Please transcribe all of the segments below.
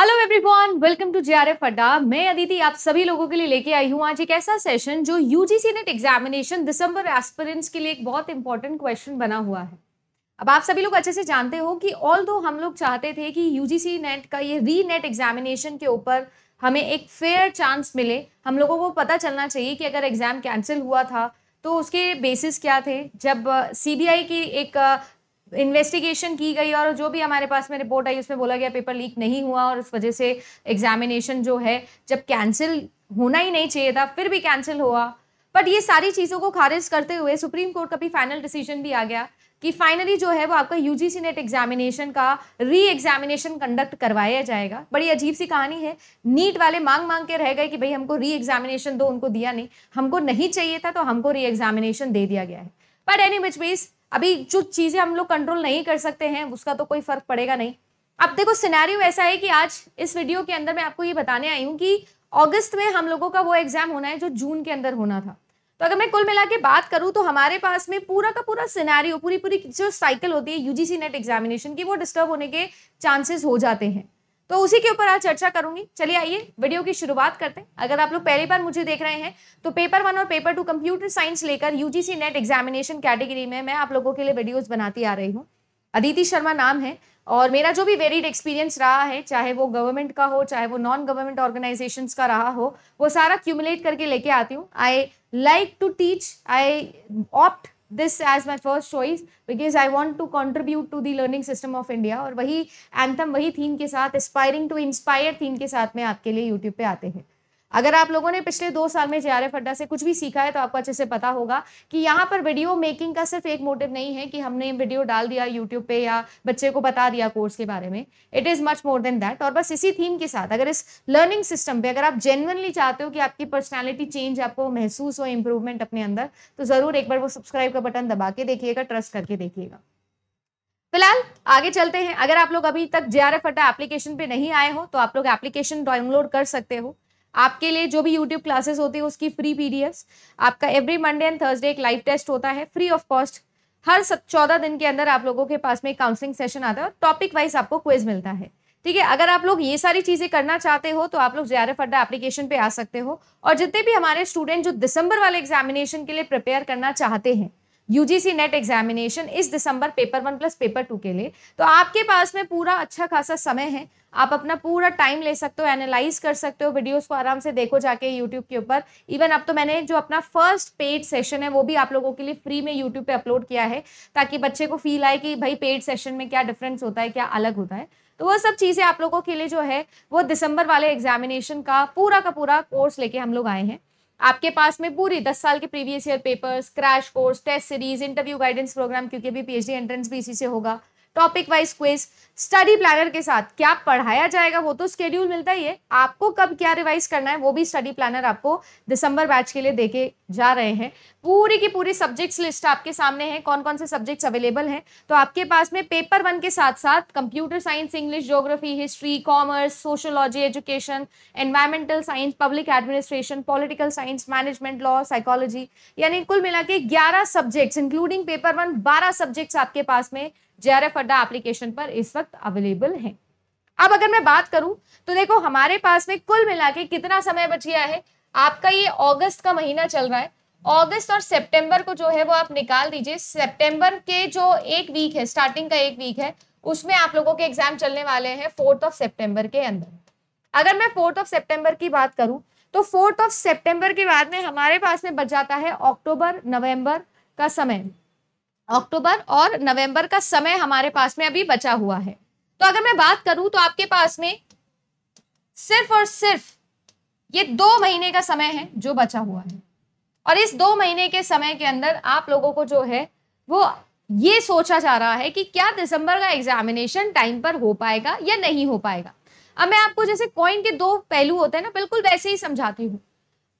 hello everyone welcome to JRF अड्डा मैं अदिति आप सभी लोगों के लिए लेके आई हूँ आज एक ऐसा सेशन जो यूजीसी नेट एग्जामिनेशन दिसंबर एस्पिरेंट्स के लिए एक बहुत इंपॉर्टेंट क्वेश्चन बना हुआ है अब आप सभी लोग अच्छे से जानते हो कि ऑल दो हम लोग चाहते थे कि यूजीसी नेट का ये री नेट एग्जामिनेशन के ऊपर हमें एक फेयर चांस मिले हम लोगों को पता चलना चाहिए कि अगर एग्ज़ाम कैंसिल हुआ था तो उसके बेसिस क्या थे जब सीबीआई uh, की एक uh, इन्वेस्टिगेशन की गई और जो भी हमारे पास में रिपोर्ट आई उसमें बोला गया पेपर लीक नहीं हुआ और इस वजह से एग्जामिनेशन जो है जब कैंसिल होना ही नहीं चाहिए था फिर भी कैंसिल हुआ बट ये सारी चीज़ों को खारिज करते हुए सुप्रीम कोर्ट का भी फाइनल डिसीजन भी आ गया कि फाइनली जो है वो आपका यू जी नेट एग्जामिनेशन का री एग्जामिनेशन कंडक्ट करवाया जाएगा बड़ी अजीब सी कहानी है नीट वाले मांग मांग के रह गए कि भाई हमको री एग्जामिनेशन दो उनको दिया नहीं हमको नहीं चाहिए था तो हमको री एग्जामिनेशन दे दिया गया है बट एनी विच बीस अभी जो चीज़ें हम लोग कंट्रोल नहीं कर सकते हैं उसका तो कोई फ़र्क पड़ेगा नहीं अब देखो सिनेरियो ऐसा है कि आज इस वीडियो के अंदर मैं आपको ये बताने आई हूँ कि अगस्त में हम लोगों का वो एग्ज़ाम होना है जो जून के अंदर होना था तो अगर मैं कुल मिला के बात करूँ तो हमारे पास में पूरा का पूरा सिनेरियो पूरी पूरी जो साइकिल होती है यूजीसी नेट एग्जामिनेशन की वो डिस्टर्ब होने के चांसेस हो जाते हैं तो उसी के ऊपर आज चर्चा करूंगी चलिए आइए वीडियो की शुरुआत करते हैं अगर आप लोग पहली बार मुझे देख रहे हैं तो पेपर वन और पेपर टू कंप्यूटर साइंस लेकर यूजीसी नेट एग्जामिनेशन कैटेगरी में मैं आप लोगों के लिए वीडियोस बनाती आ रही हूँ अदिति शर्मा नाम है और मेरा जो भी वेरिड एक्सपीरियंस रहा है चाहे वो गवर्नमेंट का हो चाहे वो नॉन गवर्नमेंट ऑर्गेनाइजेशन का रहा हो वो सारा क्यूमुलेट करके लेके आती हूँ I like to teach I opt this as my first choice because I want to contribute to the learning system of India और वही एंथम वही थीम के साथ एस्पायरिंग टू इंस्पायर थीम के साथ में आपके लिए यूट्यूब पे आते हैं अगर आप लोगों ने पिछले दो साल में जे अड्डा से कुछ भी सीखा है तो आपको अच्छे से पता होगा कि यहाँ पर वीडियो मेकिंग का सिर्फ एक मोटिव नहीं है कि हमने वीडियो डाल दिया यूट्यूब पे या बच्चे को बता दिया कोर्स के बारे में it is much more than that और बस इसी थीम के साथ अगर इस लर्निंग सिस्टम पे अगर आप जेनवनली चाहते हो कि आपकी पर्सनैलिटी चेंज आपको महसूस हो इम्प्रूवमेंट अपने अंदर तो ज़रूर एक बार वो सब्सक्राइब का बटन दबा के देखिएगा ट्रस्ट करके देखिएगा फिलहाल आगे चलते हैं अगर आप लोग अभी तक जे आर एफ एप्लीकेशन पे नहीं आए हो तो आप लोग एप्लीकेशन डाउनलोड कर सकते हो आपके लिए जो भी यूट्यूब क्लासेस होती है उसकी फ्री पी आपका एवरी मंडे एंड थर्सडे एक लाइव टेस्ट होता है फ्री ऑफ कॉस्ट हर चौदह दिन के अंदर आप लोगों के पास में एक काउंसलिंग सेशन आता है और टॉपिक वाइज आपको क्विज मिलता है ठीक है अगर आप लोग ये सारी चीज़ें करना चाहते हो तो आप लोग जे आर एफ अड्डा एप्लीकेशन पे आ सकते हो और जितने भी हमारे स्टूडेंट जो दिसंबर वाले एग्जामिनेशन के लिए प्रिपेयर करना चाहते हैं यूजीसी नेट एग्जामिनेशन इस दिसंबर paper one plus paper two के लिए तो आपके पास में पूरा अच्छा खासा समय है आप अपना पूरा टाइम ले सकते हो एनालाइज कर सकते हो वीडियोस को आराम से देखो जाके यूट्यूब के ऊपर इवन अब तो मैंने जो अपना फर्स्ट पेड सेशन है वो भी आप लोगों के लिए फ्री में यूट्यूब पे अपलोड किया है ताकि बच्चे को फील आए कि भाई पेड सेशन में क्या डिफरेंस होता है क्या अलग होता है तो वह सब चीज़ें आप लोगों के लिए जो है वो दिसंबर वाले एग्जामिनेशन का पूरा का पूरा कोर्स लेके हम लोग आए हैं आपके पास में पूरी दस साल के previous year papers crash course test series interview guidance programme क्योंकि अभी पीएचडी एंट्रेंस भी इसी से होगा topic wise quiz study planner के साथ क्या पढ़ाया जाएगा वो तो स्केड्यूल मिलता ही है आपको कब क्या रिवाइज करना है वो भी स्टडी प्लानर आपको दिसंबर बैच के लिए देके जा रहे हैं पूरी की पूरी सब्जेक्ट्स लिस्ट आपके सामने है कौन कौन से सब्जेक्ट्स अवेलेबल हैं तो आपके पास में पेपर वन के साथ साथ computer science English geography history commerce sociology education environmental science public administration political science management law psychology यानी कुल मिला के ग्यारह सब्जेक्ट्स इंक्लूडिंग पेपर वन बारह सब्जेक्ट्स आपके पास में जेआर एफ अड्डा एप्लीकेशन पर इस वक्त अवेलेबल है अब अगर मैं बात करूं तो देखो हमारे पास में कुल मिला के कितना समय बच गया है आपका ये अगस्त का महीना चल रहा है अगस्त और सितंबर को जो है वो आप निकाल दीजिए सितंबर के जो एक वीक है स्टार्टिंग का एक वीक है उसमें आप लोगों के एग्जाम चलने वाले हैं फोर्थ ऑफ सितंबर के अंदर अगर मैं फोर्थ ऑफ सितंबर की बात करूं तो फोर्थ ऑफ सितंबर के बाद में हमारे पास में बच जाता है अक्टूबर नवम्बर का समय अक्टूबर और नवंबर का समय हमारे पास में अभी बचा हुआ है तो अगर मैं बात करूं तो आपके पास में सिर्फ और सिर्फ ये दो महीने का समय है जो बचा हुआ है और इस दो महीने के समय के अंदर आप लोगों को जो है वो ये सोचा जा रहा है कि क्या दिसंबर का एग्जामिनेशन टाइम पर हो पाएगा या नहीं हो पाएगा अब मैं आपको जैसे कॉइन के दो पहलू होते हैं ना बिल्कुल वैसे ही समझाती हूँ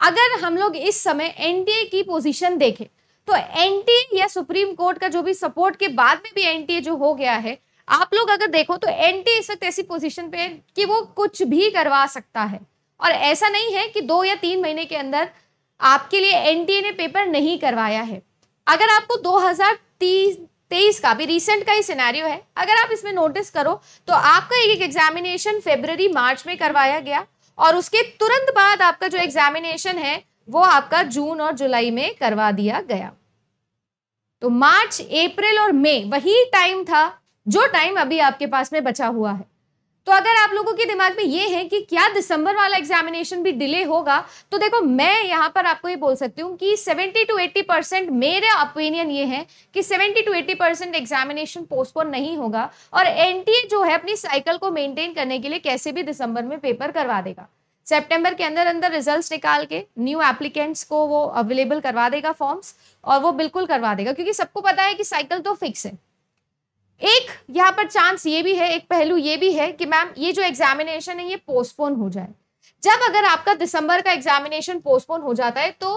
अगर हम लोग इस समय एनडीए की पोजीशन देखें तो एनटीए या सुप्रीम कोर्ट का जो भी सपोर्ट के बाद में भी एनटीए जो हो गया है आप लोग अगर देखो तो एनटीए इस वक्त ऐसी पोजीशन पे है कि वो कुछ भी करवा सकता है और ऐसा नहीं है कि दो या तीन महीने के अंदर आपके लिए एनटीए ने पेपर नहीं करवाया है अगर आपको 2023 का भी रिसेंट का ही सिनेरियो है अगर आप इसमें नोटिस करो तो आपका एक एक एग्जामिनेशन फेबररी मार्च में करवाया गया और उसके तुरंत बाद आपका जो एग्जामिनेशन है वो आपका जून और जुलाई में करवा दिया गया तो मार्च अप्रैल और मई वही टाइम था जो टाइम अभी आपके पास में बचा हुआ है तो अगर आप लोगों के दिमाग में ये है कि क्या दिसंबर वाला एग्जामिनेशन भी डिले होगा तो देखो मैं यहाँ पर आपको ये बोल सकती हूँ कि 70 टू 80 परसेंट मेरे ओपिनियन ये है कि 70 टू 80 परसेंट एग्जामिनेशन पोस्टपोन नहीं होगा और एनटीए जो है अपनी साइकिल को मेंटेन करने के लिए कैसे भी दिसंबर में पेपर करवा देगा सेप्टेम्बर के अंदर अंदर रिजल्ट निकाल के न्यू एप्लीकेंट्स को वो अवेलेबल करवा देगा फॉर्म्स और वो बिल्कुल करवा देगा क्योंकि सबको पता है कि साइकिल तो फिक्स है एक यहाँ पर चांस ये भी है एक पहलू ये भी है कि मैम ये जो एग्जामिनेशन है ये पोस्टपोन हो जाए जब अगर आपका दिसंबर का एग्जामिनेशन पोस्टपोन हो जाता है तो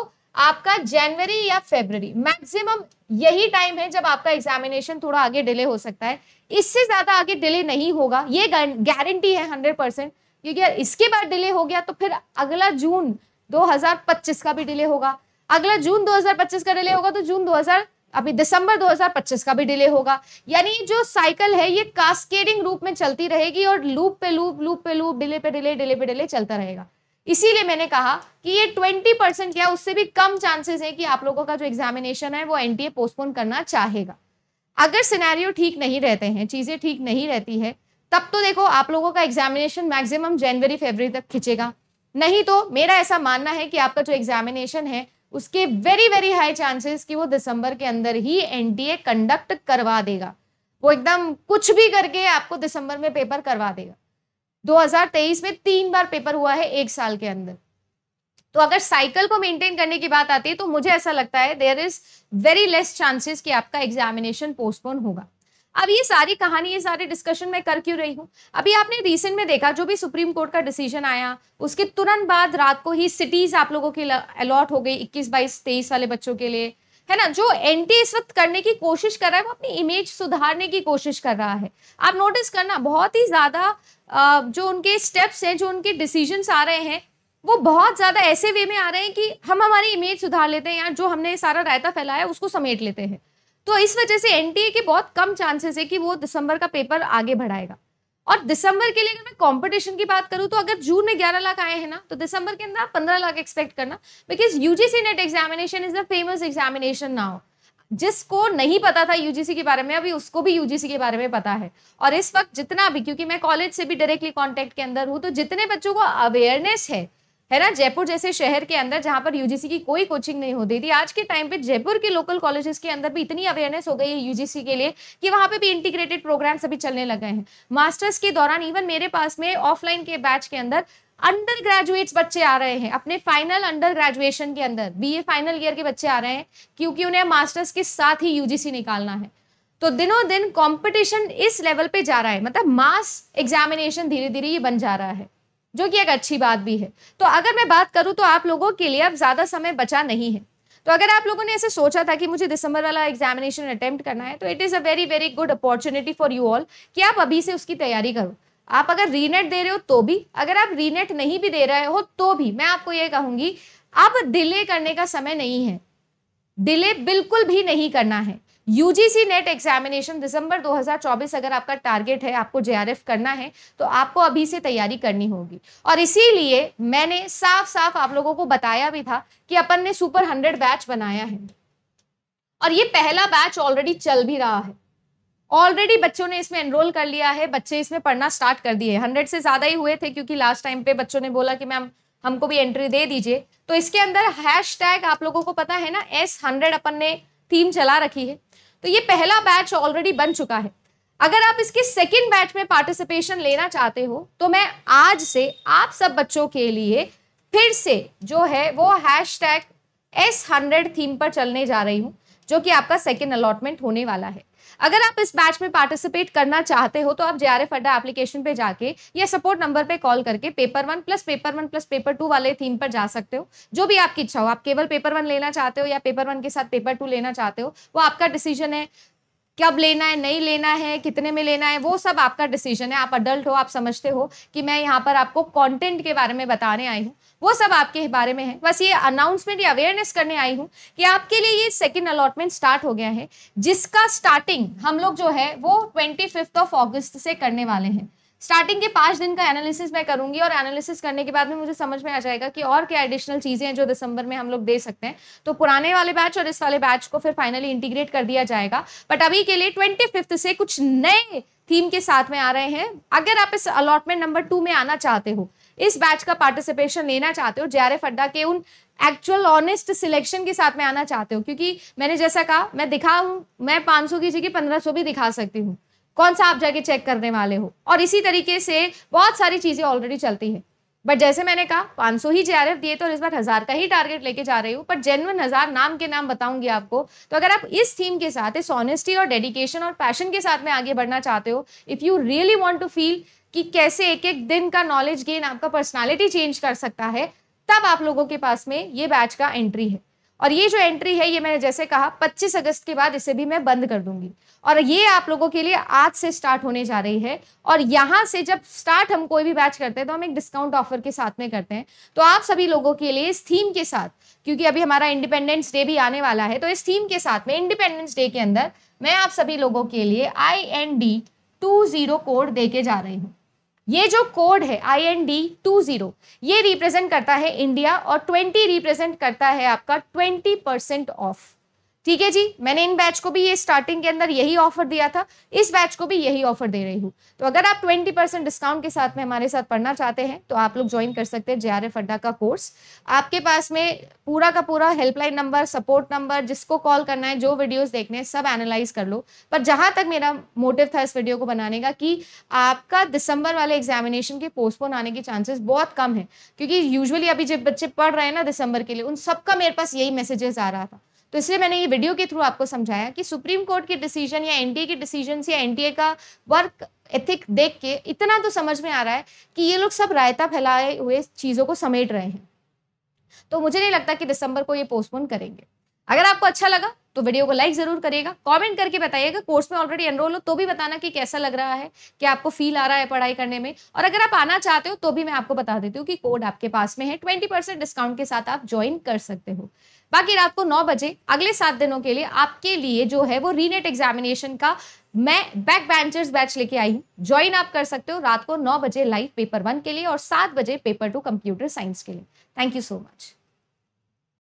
आपका जनवरी या फेबररी मैक्सिमम यही टाइम है जब आपका एग्जामिनेशन थोड़ा आगे डिले हो सकता है इससे ज्यादा आगे डिले नहीं होगा ये गारंटी है हंड्रेड परसेंट क्योंकि यार इसके बाद डिले हो गया तो फिर अगला जून 2025 का भी डिले होगा अगला जून 2025 का डिले होगा तो जून 2000 अभी दिसंबर 2025 का भी डिले होगा यानी जो साइकिल है ये कास्केडिंग रूप में चलती रहेगी और लूप पे लूप लूप पे लूप डिले पे डिले डिले पे डिले चलता रहेगा इसीलिए मैंने कहा कि ये ट्वेंटी परसेंट या उससे भी कम चांसेस है कि आप लोगों का जो एग्जामिनेशन है वो एनटीए पोस्टपोन करना चाहेगा अगर सिनेरियो ठीक नहीं रहते हैं चीज़ें ठीक नहीं रहती है तब तो देखो आप लोगों का एग्जामिनेशन मैक्सिमम जनवरी फरवरी तक खिंचेगा नहीं तो मेरा ऐसा मानना है कि आपका जो एग्जामिनेशन है उसके वेरी वेरी हाई चांसेस कि वो दिसंबर के अंदर ही एनटीए कंडक्ट करवा देगा वो एकदम कुछ भी करके आपको दिसंबर में पेपर करवा देगा 2023 में तीन बार पेपर हुआ है एक साल के अंदर तो अगर साइकिल को मेंटेन करने की बात आती है तो मुझे ऐसा लगता है there is very less chances कि आपका एग्जामिनेशन पोस्टपोन होगा अब ये सारी कहानी ये सारे डिस्कशन मैं कर क्यों रही हूँ अभी आपने रिसेंट में देखा जो भी सुप्रीम कोर्ट का डिसीजन आया उसके तुरंत बाद रात को ही सिटीज आप लोगों की अलॉट हो गई इक्कीस बाईस तेईस वाले बच्चों के लिए है ना जो एंटी इस वक्त करने की कोशिश कर रहा है वो अपनी इमेज सुधारने की कोशिश कर रहा है आप नोटिस करना बहुत ही ज़्यादा जो उनके स्टेप्स हैं जो उनके डिसीजन आ रहे हैं वो बहुत ज़्यादा ऐसे वे में आ रहे हैं कि हम हमारी इमेज सुधार लेते हैं या जो हमने सारा रायता फैलाया उसको समेट लेते हैं तो इस वजह से एनटीए के बहुत कम चांसेस है कि वो दिसंबर का पेपर आगे बढ़ाएगा और दिसंबर के लिए अगर मैं कंपटीशन की बात करूं तो अगर जून में 11 लाख आए हैं ना तो दिसंबर के अंदर आप पंद्रह लाख एक्सपेक्ट करना because UGC NET examination is the famous examination now जिसको नहीं पता था यूजीसी के बारे में अभी उसको भी यूजीसी के बारे में पता है और इस वक्त जितना भी क्योंकि मैं कॉलेज से भी डायरेक्टली कॉन्टेक्ट के अंदर हूँ तो जितने बच्चों को अवेयरनेस है है ना जयपुर जैसे शहर के अंदर जहाँ पर यूजीसी की कोई कोचिंग नहीं होती थी आज के टाइम पे जयपुर के लोकल कॉलेजेस के अंदर भी इतनी अवेयरनेस हो गई है यूजीसी के लिए कि वहाँ पे भी इंटीग्रेटेड प्रोग्राम्स अभी चलने लगे हैं मास्टर्स के दौरान इवन मेरे पास में ऑफलाइन के बैच के अंदर अंडर ग्रेजुएट्स बच्चे आ रहे हैं अपने फाइनल अंडर ग्रेजुएशन के अंदर बी फाइनल ईयर के बच्चे आ रहे हैं क्योंकि उन्हें मास्टर्स के साथ ही यूजीसी निकालना है तो दिनों दिन कॉम्पिटिशन इस लेवल पे जा रहा है मतलब मास एग्जामिनेशन धीरे धीरे ये बन जा रहा है जो कि एक अच्छी बात भी है तो अगर मैं बात करूँ तो आप लोगों के लिए अब ज़्यादा समय बचा नहीं है तो अगर आप लोगों ने ऐसे सोचा था कि मुझे दिसंबर वाला एग्जामिनेशन अटेम्प्ट करना है तो it is a very very good opportunity for you all कि आप अभी से उसकी तैयारी करो आप अगर रीनेट दे रहे हो तो भी अगर आप रीनेट नहीं भी दे रहे हो तो भी मैं आपको ये कहूँगी अब डिले करने का समय नहीं है डिले बिल्कुल भी नहीं करना है यूजीसी नेट एग्जामिनेशन दिसंबर 2024 अगर आपका टारगेट है आपको जेआरएफ करना है तो आपको अभी से तैयारी करनी होगी और इसीलिए मैंने साफ साफ आप लोगों को बताया भी था कि अपन ने सुपर हंड्रेड बैच बनाया है और ये पहला बैच ऑलरेडी चल भी रहा है ऑलरेडी बच्चों ने इसमें एनरोल कर लिया है बच्चे इसमें पढ़ना स्टार्ट कर दिए हंड्रेड से ज़्यादा ही हुए थे क्योंकि लास्ट टाइम पे बच्चों ने बोला कि मैम हमको भी एंट्री दे दीजिए तो इसके अंदर हैश टैग आप लोगों को पता है ना एस हंड्रेड अपन ने थीम चला रखी है तो ये पहला बैच ऑलरेडी बन चुका है अगर आप इसके सेकेंड बैच में पार्टिसिपेशन लेना चाहते हो तो मैं आज से आप सब बच्चों के लिए फिर से जो है वो hash tag S hundred theme पर चलने जा रही हूँ जो कि आपका सेकेंड अलॉटमेंट होने वाला है अगर आप इस बैच में पार्टिसिपेट करना चाहते हो तो आप जे आर एफ अड्डा एप्लीकेशन पर जाके या सपोर्ट नंबर पर कॉल करके paper one plus paper one plus paper two वाले थीम पर जा सकते हो जो भी आपकी इच्छा हो आप केवल पेपर वन लेना चाहते हो या पेपर वन के साथ पेपर टू लेना चाहते हो वो आपका डिसीजन है कब लेना है नहीं लेना है कितने में लेना है वो सब आपका डिसीजन है आप अडल्ट हो आप समझते हो कि मैं यहाँ पर आपको कंटेंट के बारे में बताने आई हूँ वो सब आपके बारे में है बस ये अनाउंसमेंट या अवेयरनेस करने आई हूँ कि आपके लिए ये सेकेंड अलॉटमेंट स्टार्ट हो गया है जिसका स्टार्टिंग हम लोग जो है वो ट्वेंटी ऑफ ऑगस्ट से करने वाले हैं स्टार्टिंग के पाँच दिन का एनालिसिस मैं करूंगी और एनालिसिस करने के बाद में मुझे समझ में आ जाएगा कि और क्या एडिशनल चीज़ें हैं जो दिसंबर में हम लोग दे सकते हैं तो पुराने वाले बैच और इस वाले बैच को फिर फाइनली इंटीग्रेट कर दिया जाएगा बट अभी के लिए ट्वेंटी फिफ्थ से कुछ नए थीम के साथ में आ रहे हैं अगर आप इस अलॉटमेंट नंबर टू में आना चाहते हो इस बैच का पार्टिसिपेशन लेना चाहते हो जे अड्डा के उन एक्चुअल ऑनेस्ट सिलेक्शन के साथ में आना चाहते हो क्योंकि मैंने जैसा कहा मैं दिखा हूँ मैं 500 की जगह पंद्रह भी दिखा सकती हूँ कौन सा आप जाके चेक करने वाले हो और इसी तरीके से बहुत सारी चीज़ें ऑलरेडी चलती हैं बट जैसे मैंने कहा 500 ही जे दिए तो इस बार हज़ार का ही टारगेट लेके जा रही हूँ पर जेनवन हज़ार नाम के नाम बताऊंगी आपको तो अगर आप इस थीम के साथ इस ऑनेस्टी और डेडिकेशन और पैशन के साथ में आगे बढ़ना चाहते हो if you really want to feel कि कैसे एक एक दिन का नॉलेज गेन आपका पर्सनैलिटी चेंज कर सकता है तब आप लोगों के पास में ये बैच का एंट्री है और ये जो एंट्री है ये मैंने जैसे कहा 25 अगस्त के बाद इसे भी मैं बंद कर दूंगी और ये आप लोगों के लिए आज से स्टार्ट होने जा रही है और यहाँ से जब स्टार्ट हम कोई भी बैच करते हैं तो हम एक डिस्काउंट ऑफर के साथ में करते हैं तो आप सभी लोगों के लिए इस थीम के साथ क्योंकि अभी हमारा इंडिपेंडेंस डे भी आने वाला है तो इस थीम के साथ में इंडिपेंडेंस डे के अंदर मैं आप सभी लोगों के लिए I N D two zero code दे के जा रही हूँ ये जो कोड है I N D two zero ये रिप्रेजेंट करता है इंडिया और ट्वेंटी रिप्रेजेंट करता है आपका ट्वेंटी परसेंट ऑफ ठीक है जी मैंने इन बैच को भी ये स्टार्टिंग के अंदर यही ऑफर दिया था इस बैच को भी यही ऑफर दे रही हूँ तो अगर आप 20 परसेंट डिस्काउंट के साथ में हमारे साथ पढ़ना चाहते हैं तो आप लोग ज्वाइन कर सकते हैं जे आर एफ अड्डा का कोर्स आपके पास में पूरा का पूरा हेल्पलाइन नंबर सपोर्ट नंबर जिसको कॉल करना है जो वीडियोज देखने हैं सब एनालाइज कर लो पर जहाँ तक मेरा मोटिव था इस वीडियो को बनाने का कि आपका दिसंबर वाले एग्जामिनेशन के पोस्टपोन आने के चांसेस बहुत कम है क्योंकि यूजली अभी जब बच्चे पढ़ रहे हैं ना दिसंबर के लिए उन सबका मेरे पास यही मैसेजेस आ रहा था तो इसलिए मैंने ये वीडियो के थ्रू आपको समझाया कि सुप्रीम कोर्ट की डिसीजन या एनडीए की डिसीजन या एनडीए का वर्क एथिक देख के इतना तो समझ में आ रहा है कि ये लोग सब रायता फैलाए हुए चीज़ों को समेट रहे हैं तो मुझे नहीं लगता कि दिसंबर को ये पोस्टपोन करेंगे अगर आपको अच्छा लगा तो वीडियो को लाइक जरूर करिएगा कमेंट करके बताइएगा कोर्स में ऑलरेडी एनरोल हो तो भी बताना कि कैसा लग रहा है क्या आपको फील आ रहा है पढ़ाई करने में और अगर आप आना चाहते हो तो भी मैं आपको बता देती हूँ कि कोड आपके पास में है ट्वेंटी परसेंट डिस्काउंट के साथ आप ज्वाइन कर सकते हो बाकी रात को नौ बजे अगले सात दिनों के लिए आपके लिए जो है वो रीनेट एग्जामिनेशन का मैं बैक बैंचर्स बैच लेके आई हूँ ज्वाइन आप कर सकते हो रात को नौ बजे लाइव पेपर वन के लिए और सात बजे पेपर टू कंप्यूटर साइंस के लिए थैंक यू सो मच